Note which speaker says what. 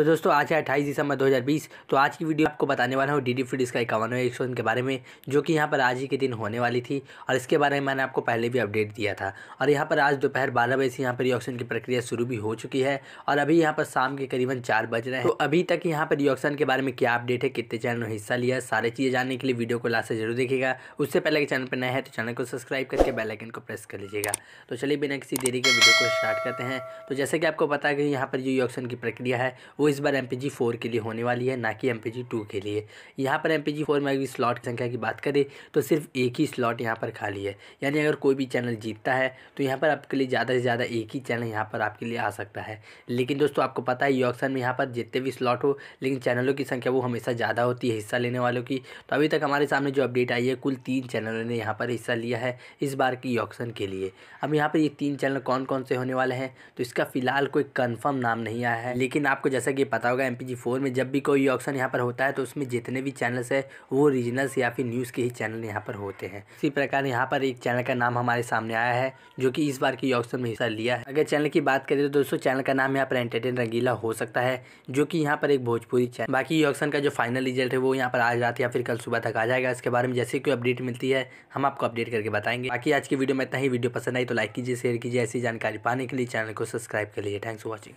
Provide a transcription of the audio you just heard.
Speaker 1: तो दोस्तों आज है अट्ठाईस दिसंबर 2020 तो आज की वीडियो आपको बताने वाला हूँ डी डी का इसका इक्यावनवे एक्शन के बारे में जो कि यहाँ पर आज ही के दिन होने वाली थी और इसके बारे में मैंने आपको पहले भी अपडेट दिया था और यहाँ पर आज दोपहर बारह बजे से यहाँ पर ऑक्शन की प्रक्रिया शुरू भी हो चुकी है और अभी यहाँ पर शाम के करीबन चार बज रहे हैं तो अभी तक यहाँ पर ऑक्शन के बारे में क्या अपडेट है कितने चैनल ने हिस्सा लिया सारी चीज़ें जानने के लिए वीडियो को लास्ट से जरूर देखेगा उससे पहले चैनल पर नया है तो चैनल को सब्सक्राइब करके बेलाइकन को प्रेस कर लीजिएगा तो चलिए बिना किसी देरी के वीडियो को स्टार्ट करते हैं तो जैसे कि आपको पता है कि यहाँ पर जो ऑक्शन की प्रक्रिया है वो इस बार एम पी के लिए होने वाली है ना कि एम पी के लिए यहाँ पर एम पी में अगर स्लॉट की संख्या की बात करें तो सिर्फ एक ही स्लॉट यहाँ पर खाली है यानी अगर कोई भी चैनल जीतता है तो यहाँ पर आपके लिए ज़्यादा से ज़्यादा एक ही चैनल यहाँ पर आपके लिए आ सकता है लेकिन दोस्तों आपको पता है यॉक्सन में यहाँ पर जितने भी स्लॉट हो लेकिन चैनलों की संख्या वो हमेशा ज़्यादा होती है हिस्सा लेने वालों की तो अभी तक हमारे सामने जो अपडेट आई है कुल तीन चैनलों ने यहाँ पर हिस्सा लिया है इस बार की ऑप्शन के लिए अब यहाँ पर ये तीन चैनल कौन कौन से होने वाले हैं तो इसका फिलहाल कोई कन्फर्म नाम नहीं आया है लेकिन आपको जैसे जैसा कि पता होगा एम पी फोर में जब भी कोई ऑप्शन यहाँ पर होता है तो उसमें जितने भी चैनल्स है वो रीजनल्स या फिर न्यूज़ के ही चैनल यहाँ पर होते हैं इसी प्रकार यहाँ पर एक चैनल का नाम हमारे सामने आया है जो कि इस बार की ऑप्शन में हिस्सा लिया है अगर चैनल की बात करें तो दोस्तों चैनल का नाम यहाँ पर एंटरटेन रंगीला हो सकता है जो कि यहाँ पर एक भोजपुरी चैनल बाकी ऑप्शन का जो फाइनल रिजल्ट है वो यहाँ पर आज रात या फिर कल सुबह तक आ जाएगा इसके बारे में जैसे कोई अपडेट मिलती है हम आपको अपडेट करके बताएंगे बाकी आज की वीडियो में इतना ही वीडियो पसंद आई तो लाइक कीजिए शेयर कीजिए ऐसी जानकारी पाने के लिए चैनल को सब्सक्राइब कर लीजिए थैंक्स फॉर वॉचिंग